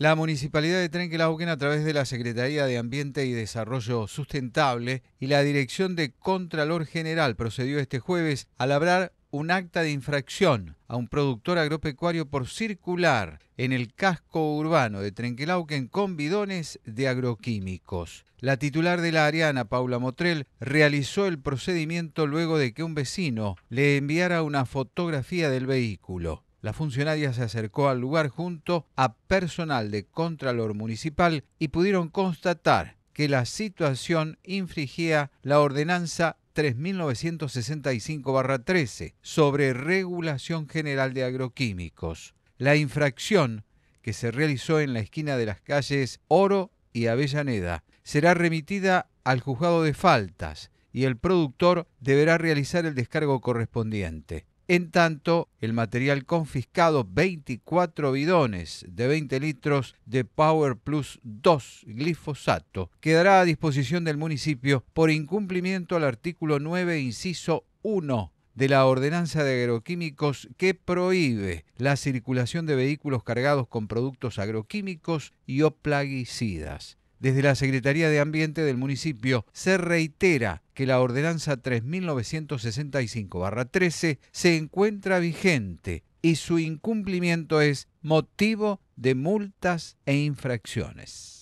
La Municipalidad de Trenquelauquen, a través de la Secretaría de Ambiente y Desarrollo Sustentable y la Dirección de Contralor General, procedió este jueves a labrar un acta de infracción a un productor agropecuario por circular en el casco urbano de Trenquelauquen con bidones de agroquímicos. La titular de la Ariana, Paula Motrel, realizó el procedimiento luego de que un vecino le enviara una fotografía del vehículo. La funcionaria se acercó al lugar junto a personal de Contralor Municipal y pudieron constatar que la situación infringía la ordenanza 3965-13 sobre regulación general de agroquímicos. La infracción que se realizó en la esquina de las calles Oro y Avellaneda será remitida al juzgado de faltas y el productor deberá realizar el descargo correspondiente. En tanto, el material confiscado, 24 bidones de 20 litros de Power Plus 2 glifosato, quedará a disposición del municipio por incumplimiento al artículo 9, inciso 1 de la ordenanza de agroquímicos que prohíbe la circulación de vehículos cargados con productos agroquímicos y o plaguicidas. Desde la Secretaría de Ambiente del municipio se reitera que la ordenanza 3965-13 se encuentra vigente y su incumplimiento es motivo de multas e infracciones.